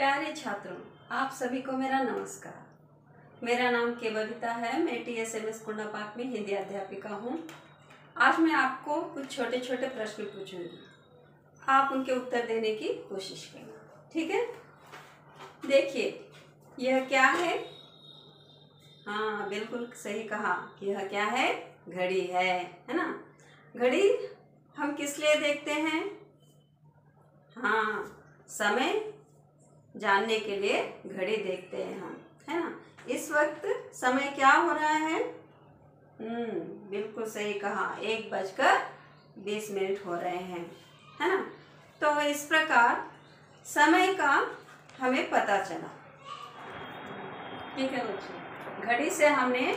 प्यारे छात्रों आप सभी को मेरा नमस्कार मेरा नाम केवविता है मैं T S M S Kundapak में हिंदी अध्यापिका हूँ आज मैं आपको कुछ छोटे छोटे प्रश्न पूछूंगी आप उनके उत्तर देने की कोशिश करें ठीक है देखिए यह क्या है हाँ बिल्कुल सही कहा यह क्या है घड़ी है है ना घड़ी हम किस लिए देखते हैं हाँ समय जानने के लिए घड़ी देखते हैं हम है ना इस वक्त समय क्या हो रहा है हम्म, बिल्कुल सही कहा एक बजकर बीस मिनट हो रहे हैं है ना तो इस प्रकार समय का हमें पता चला ठीक है बच्चों घड़ी से हमने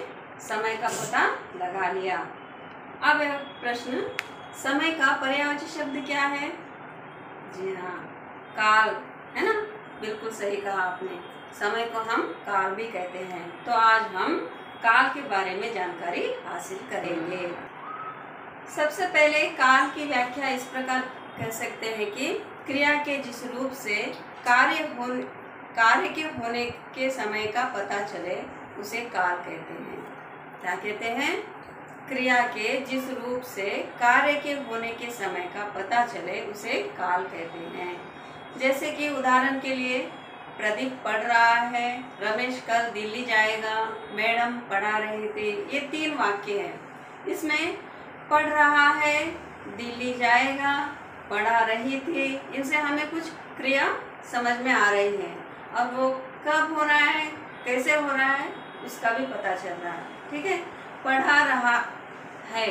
समय का पता लगा लिया अब प्रश्न समय का पर्यायवाची शब्द क्या है जी हाँ काल है ना बिल्कुल सही कहा आपने समय को हम काल भी कहते हैं तो आज हम काल के बारे में जानकारी हासिल करेंगे सबसे पहले काल की व्याख्या इस प्रकार कह सकते हैं कि क्रिया के जिस रूप से कार्य हो कार्य के होने के समय का पता चले उसे काल कहते हैं क्या कहते हैं क्रिया के जिस रूप से कार्य के होने के समय का पता चले उसे काल कहते हैं जैसे कि उदाहरण के लिए प्रदीप पढ़ रहा है रमेश कल दिल्ली जाएगा मैडम पढ़ा रहे थे ये तीन वाक्य है इसमें पढ़ रहा है दिल्ली जाएगा पढ़ा रही थी इनसे हमें कुछ क्रिया समझ में आ रही है और वो कब हो रहा है कैसे हो रहा है उसका भी पता चल रहा है ठीक है पढ़ा रहा है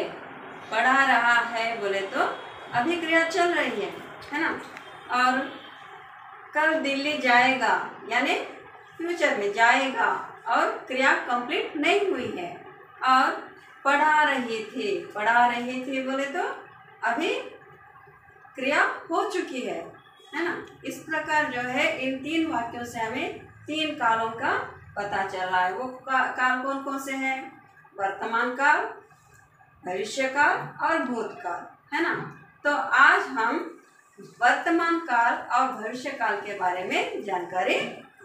पढ़ा रहा है बोले तो अभी क्रिया चल रही है है ना और कल दिल्ली जाएगा यानी फ्यूचर में जाएगा और क्रिया कंप्लीट नहीं हुई है और पढ़ा रहे थे पढ़ा रहे थे बोले तो अभी क्रिया हो चुकी है है ना इस प्रकार जो है इन तीन वाक्यों से हमें तीन कालों का पता चल रहा है वो का, काल कौन कौन से हैं वर्तमान काल भविष्य काल और भूतकाल है ना तो आज हम वर्तमान काल और भविष्य काल के बारे में जानकारी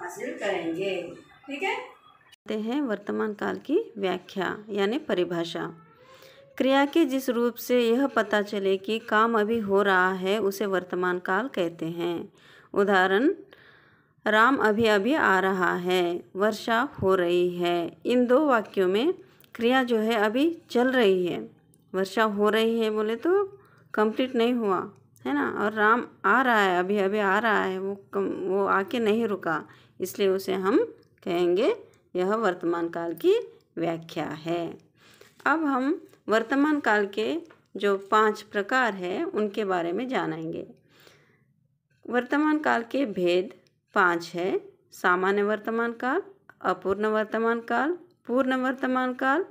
हासिल करेंगे ठीक है हैं वर्तमान काल की व्याख्या यानी परिभाषा क्रिया के जिस रूप से यह पता चले कि काम अभी हो रहा है उसे वर्तमान काल कहते हैं उदाहरण राम अभी अभी आ रहा है वर्षा हो रही है इन दो वाक्यों में क्रिया जो है अभी चल रही है वर्षा हो रही है बोले तो कंप्लीट नहीं हुआ है ना और राम आ रहा है अभी अभी आ रहा है वो कम वो आके नहीं रुका इसलिए उसे हम कहेंगे यह वर्तमान काल की व्याख्या है अब हम वर्तमान काल के जो पांच प्रकार है उनके बारे में जानेंगे वर्तमान काल के भेद पांच है सामान्य वर्तमान काल अपूर्ण वर्तमान काल पूर्ण वर्तमान काल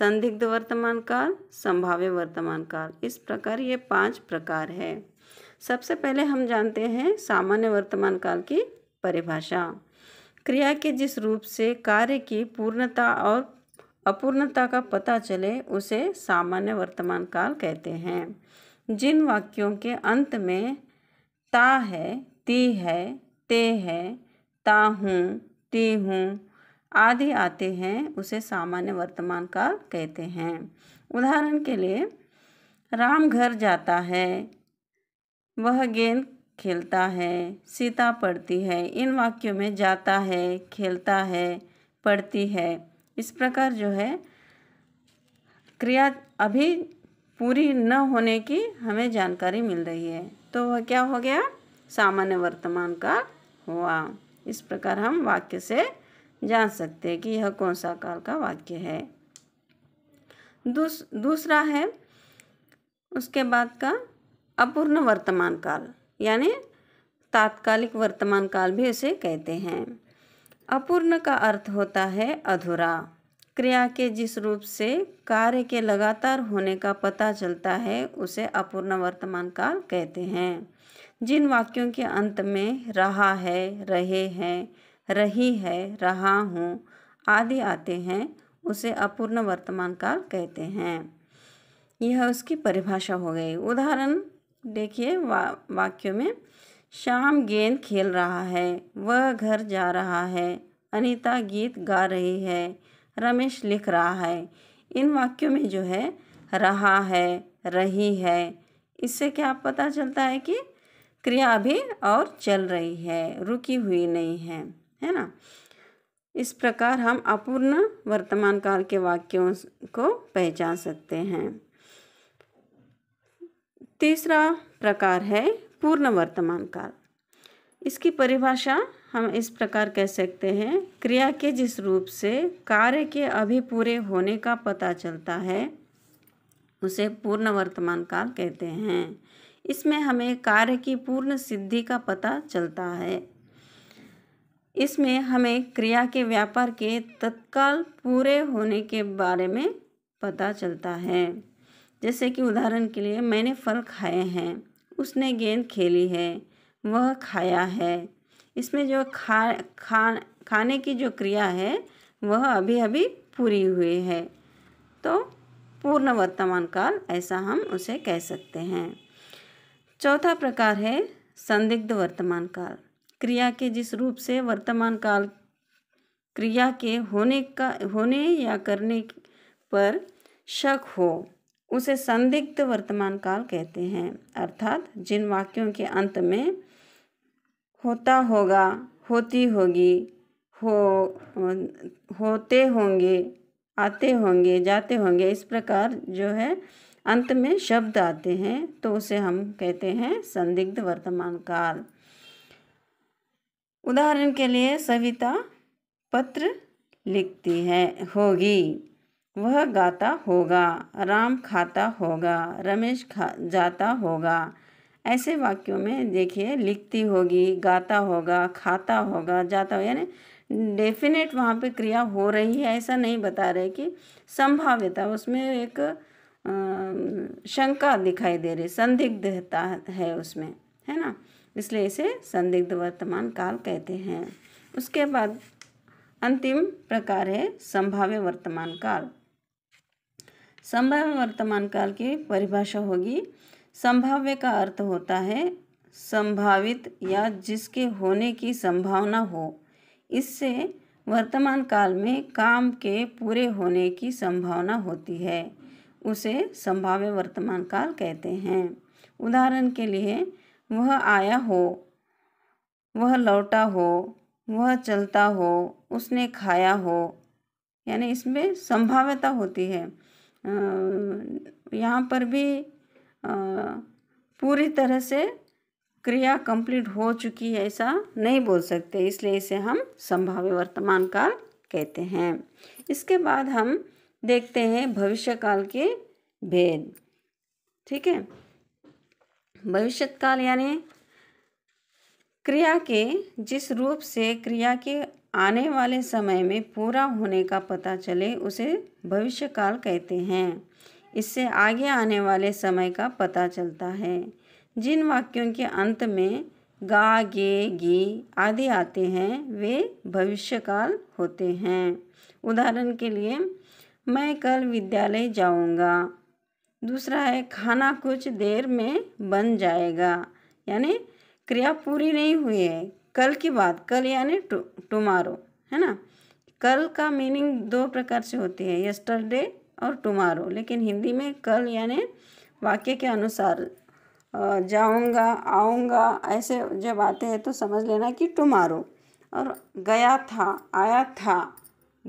संदिग्ध वर्तमान काल संभाव्य वर्तमान काल इस प्रकार ये पांच प्रकार है सबसे पहले हम जानते हैं सामान्य वर्तमान काल की परिभाषा क्रिया के जिस रूप से कार्य की पूर्णता और अपूर्णता का पता चले उसे सामान्य वर्तमान काल कहते हैं जिन वाक्यों के अंत में ता है ती है ते है ता हूँ ती हूँ आदि आते हैं उसे सामान्य वर्तमान काल कहते हैं उदाहरण के लिए राम घर जाता है वह गेंद खेलता है सीता पढ़ती है इन वाक्यों में जाता है खेलता है पढ़ती है इस प्रकार जो है क्रिया अभी पूरी न होने की हमें जानकारी मिल रही है तो वह क्या हो गया सामान्य वर्तमान का हुआ इस प्रकार हम वाक्य से जान सकते हैं कि यह कौन सा काल का वाक्य है दूस, दूसरा है उसके बाद का अपूर्ण वर्तमान काल यानी तात्कालिक वर्तमान काल भी उसे कहते हैं अपूर्ण का अर्थ होता है अधूरा क्रिया के जिस रूप से कार्य के लगातार होने का पता चलता है उसे अपूर्ण वर्तमान काल कहते हैं जिन वाक्यों के अंत में रहा है रहे हैं रही है रहा हूँ आदि आते हैं उसे अपूर्ण वर्तमान काल कहते हैं यह उसकी परिभाषा हो गई उदाहरण देखिए वा वाक्यों में शाम गेंद खेल रहा है वह घर जा रहा है अनीता गीत गा रही है रमेश लिख रहा है इन वाक्यों में जो है रहा है रही है इससे क्या पता चलता है कि क्रिया भी और चल रही है रुकी हुई नहीं है है ना इस प्रकार हम अपूर्ण वर्तमान काल के वाक्यों को पहचान सकते हैं तीसरा प्रकार है पूर्ण वर्तमान काल इसकी परिभाषा हम इस प्रकार कह सकते हैं क्रिया के जिस रूप से कार्य के अभी पूरे होने का पता चलता है उसे पूर्ण वर्तमान काल कहते हैं इसमें हमें कार्य की पूर्ण सिद्धि का पता चलता है इसमें हमें क्रिया के व्यापार के तत्काल पूरे होने के बारे में पता चलता है जैसे कि उदाहरण के लिए मैंने फल खाए हैं उसने गेंद खेली है वह खाया है इसमें जो खा खा खाने की जो क्रिया है वह अभी अभी पूरी हुई है तो पूर्ण वर्तमान काल ऐसा हम उसे कह सकते हैं चौथा प्रकार है संदिग्ध वर्तमान काल क्रिया के जिस रूप से वर्तमान काल क्रिया के होने का होने या करने पर शक हो उसे संदिग्ध वर्तमान काल कहते हैं अर्थात जिन वाक्यों के अंत में होता होगा होती होगी हो होते होंगे आते होंगे जाते होंगे इस प्रकार जो है अंत में शब्द आते हैं तो उसे हम कहते हैं संदिग्ध वर्तमान काल उदाहरण के लिए सविता पत्र लिखती है होगी वह गाता होगा राम खाता होगा रमेश खा जाता होगा ऐसे वाक्यों में देखिए लिखती होगी गाता होगा खाता होगा जाता होगा यानी डेफिनेट वहाँ पे क्रिया हो रही है ऐसा नहीं बता रहे कि संभाव्यता उसमें एक शंका दिखाई दे रही संदिग्धता है उसमें है ना इसलिए इसे संदिग्ध वर्तमान काल कहते हैं उसके बाद अंतिम प्रकार है संभाव्य वर्तमान काल संभाव्य वर्तमान काल की परिभाषा होगी संभाव्य का अर्थ होता है संभावित या जिसके होने की संभावना हो इससे वर्तमान काल में काम के पूरे होने की संभावना होती है उसे संभाव्य वर्तमान काल कहते हैं उदाहरण के लिए वह आया हो वह लौटा हो वह चलता हो उसने खाया हो यानी इसमें संभाव्यता होती है यहाँ पर भी पूरी तरह से क्रिया कंप्लीट हो चुकी है ऐसा नहीं बोल सकते इसलिए इसे हम संभाव्य वर्तमान काल कहते हैं इसके बाद हम देखते हैं भविष्य काल के भेद ठीक है भविष्य काल यानी क्रिया के जिस रूप से क्रिया के आने वाले समय में पूरा होने का पता चले उसे भविष्य काल कहते हैं इससे आगे आने वाले समय का पता चलता है जिन वाक्यों के अंत में गा गे गी आदि आते हैं वे भविष्यकाल होते हैं उदाहरण के लिए मैं कल विद्यालय जाऊंगा दूसरा है खाना कुछ देर में बन जाएगा यानी क्रिया पूरी नहीं हुई है कल की बात कल यानी टुमारो है ना कल का मीनिंग दो प्रकार से होती है यस्टरडे और टुमारो लेकिन हिंदी में कल यानी वाक्य के अनुसार जाऊंगा आऊँगा ऐसे जब आते हैं तो समझ लेना कि टुमारो और गया था आया था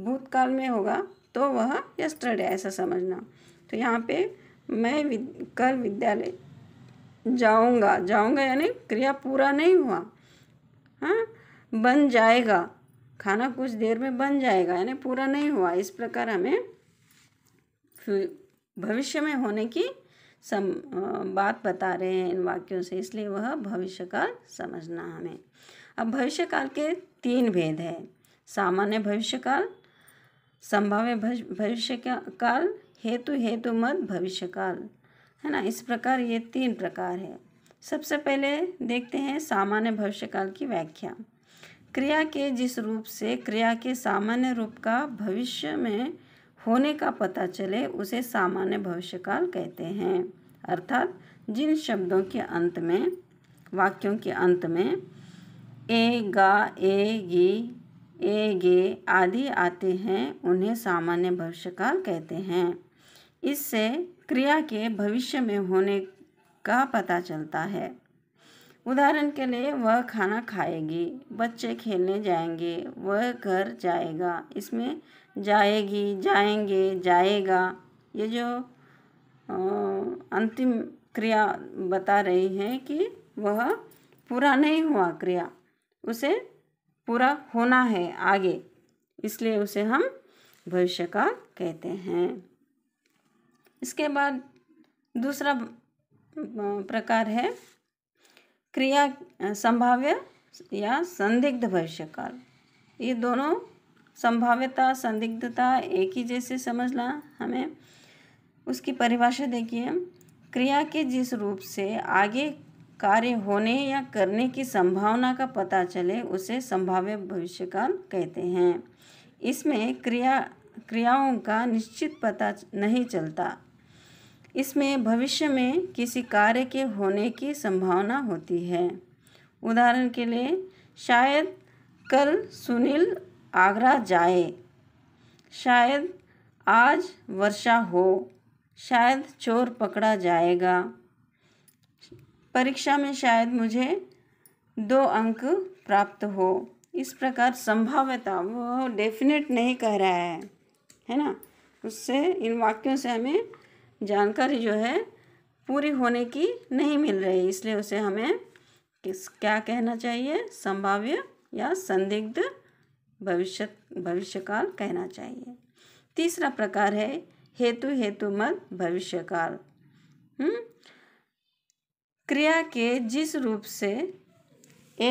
भूतकाल में होगा तो वह यस्टरडे ऐसा समझना तो यहाँ पे मैं विद, कल विद्यालय जाऊंगा जाऊंगा यानी क्रिया पूरा नहीं हुआ हाँ बन जाएगा खाना कुछ देर में बन जाएगा यानी पूरा नहीं हुआ इस प्रकार हमें भविष्य में होने की सम बात बता रहे हैं इन वाक्यों से इसलिए वह भविष्य काल समझना हमें अब भविष्य काल के तीन भेद हैं सामान्य भविष्य काल संभाव्य भविष्य काल हेतु हेतु मत भविष्य काल है ना इस प्रकार ये तीन प्रकार है सबसे पहले देखते हैं सामान्य भविष्यकाल की व्याख्या क्रिया के जिस रूप से क्रिया के सामान्य रूप का भविष्य में होने का पता चले उसे सामान्य भविष्यकाल कहते हैं अर्थात जिन शब्दों के अंत में वाक्यों के अंत में ए गा ए गी ए गे आदि आते हैं उन्हें सामान्य भविष्यकाल कहते हैं इससे क्रिया के भविष्य में होने का पता चलता है उदाहरण के लिए वह खाना खाएगी बच्चे खेलने जाएंगे वह घर जाएगा इसमें जाएगी जाएंगे जाएगा ये जो अंतिम क्रिया बता रही है कि वह पूरा नहीं हुआ क्रिया उसे पूरा होना है आगे इसलिए उसे हम भविष्य का कहते हैं इसके बाद दूसरा प्रकार है क्रिया संभाव्य या संदिग्ध भविष्य काल ये दोनों संभाव्यता संदिग्धता एक ही जैसे समझना हमें उसकी परिभाषा देखिए क्रिया के जिस रूप से आगे कार्य होने या करने की संभावना का पता चले उसे संभाव्य भविष्यकाल कहते हैं इसमें क्रिया क्रियाओं का निश्चित पता नहीं चलता इसमें भविष्य में किसी कार्य के होने की संभावना होती है उदाहरण के लिए शायद कल सुनील आगरा जाए शायद आज वर्षा हो शायद चोर पकड़ा जाएगा परीक्षा में शायद मुझे दो अंक प्राप्त हो इस प्रकार संभाव्यता वो डेफिनेट नहीं कह रहा है है ना उससे इन वाक्यों से हमें जानकारी जो है पूरी होने की नहीं मिल रही इसलिए उसे हमें किस क्या कहना चाहिए संभाव्य या संदिग्ध भविष्य भविष्यकाल कहना चाहिए तीसरा प्रकार है हेतु हेतु मत भविष्यकाल हम्म? क्रिया के जिस रूप से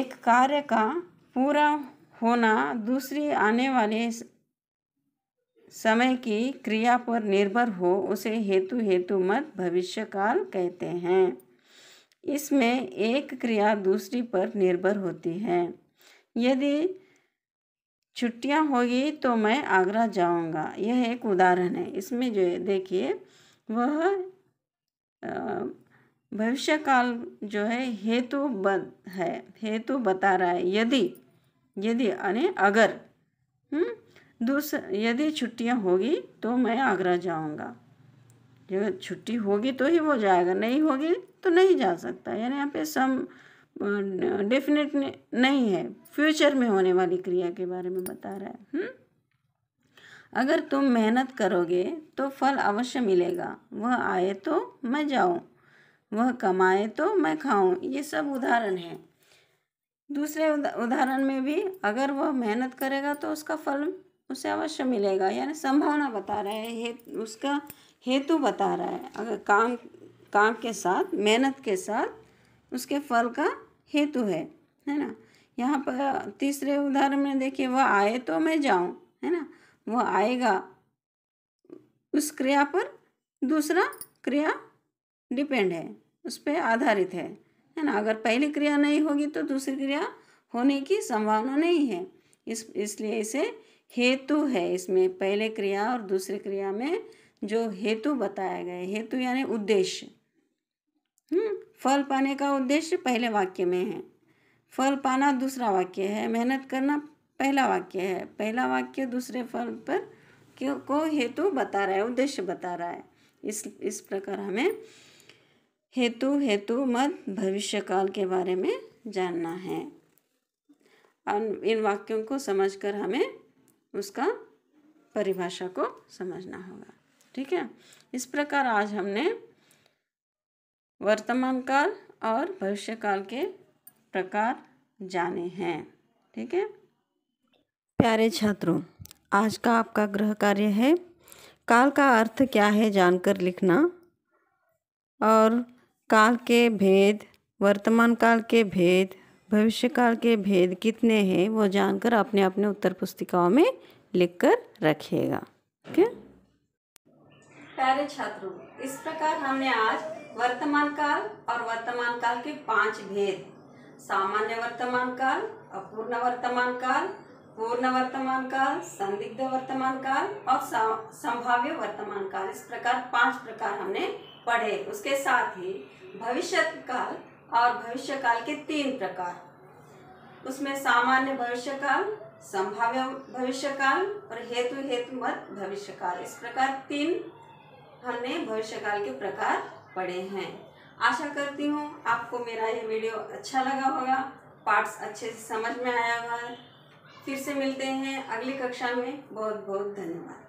एक कार्य का पूरा होना दूसरी आने वाले समय की क्रिया पर निर्भर हो उसे हेतु हेतु मत भविष्य काल कहते हैं इसमें एक क्रिया दूसरी पर निर्भर होती है यदि छुट्टियां होगी तो मैं आगरा जाऊंगा यह एक उदाहरण है इसमें जो देखिए वह भविष्य काल जो है हेतु बद है हेतु बता रहा है यदि यदि अने अगर हुँ? हम्म, दूसरा यदि छुट्टियां होगी तो मैं आगरा जाऊंगा जब छुट्टी होगी तो ही वो जाएगा नहीं होगी तो नहीं जा सकता यानी यहाँ पे सम डेफिनेट नहीं है फ्यूचर में होने वाली क्रिया के बारे में बता रहा है हुँ? अगर तुम मेहनत करोगे तो फल अवश्य मिलेगा वह आए तो मैं जाऊँ वह कमाए तो मैं खाऊँ ये सब उदाहरण हैं दूसरे उदाहरण में भी अगर वह मेहनत करेगा तो उसका फल उसे अवश्य मिलेगा यानी संभावना बता रहा है हे, उसका हेतु बता रहा है अगर काम काम के साथ मेहनत के साथ उसके फल का हेतु है है ना यहाँ पर तीसरे उदाहरण में देखिए वह आए तो मैं जाऊँ है ना वह आएगा उस क्रिया पर दूसरा क्रिया डिपेंड है उस पर आधारित है है ना अगर पहली क्रिया नहीं होगी तो दूसरी क्रिया होने की संभावना नहीं है इस इसलिए इसे हेतु है इसमें पहले क्रिया और दूसरी क्रिया में जो हेतु बताया गया हेतु यानी उद्देश्य हम्म, फल पाने का उद्देश्य पहले वाक्य में है फल पाना दूसरा वाक्य है मेहनत करना पहला वाक्य है पहला वाक्य दूसरे फल पर क्यों को हेतु बता रहा है उद्देश्य बता रहा है इस इस प्रकार हमें हेतु हेतु मत भविष्य काल के बारे में जानना है और इन वाक्यों को समझकर हमें उसका परिभाषा को समझना होगा ठीक है इस प्रकार आज हमने वर्तमान काल और भविष्य काल के प्रकार जाने हैं ठीक है प्यारे छात्रों आज का आपका गृह कार्य है काल का अर्थ क्या है जानकर लिखना और काल के भेद वर्तमान काल के भेद भविष्यकाल के भेद कितने हैं वो जानकर अपने अपने उत्तर पुस्तिकाओं में लिख कर रखिएगा प्यारे छात्रों इस प्रकार हमने आज वर्तमान काल और वर्तमान काल के पांच भेद सामान्य वर्तमान काल अपूर्ण वर्तमान काल पूर्ण वर्तमान काल संदिग्ध वर्तमान काल और संभाव्य वर्तमान काल इस प्रकार पांच प्रकार हमने पढ़े उसके साथ ही भविष्य काल और भविष्य काल के तीन प्रकार उसमें सामान्य भविष्य काल संभाव्य भविष्य काल और हेतु हेतु मत भविष्य काल इस प्रकार तीन हमने भविष्य काल के प्रकार पढ़े हैं आशा करती हूँ आपको मेरा ये वीडियो अच्छा लगा होगा पार्ट्स अच्छे से समझ में आया होगा फिर से मिलते हैं अगली कक्षा में बहुत बहुत धन्यवाद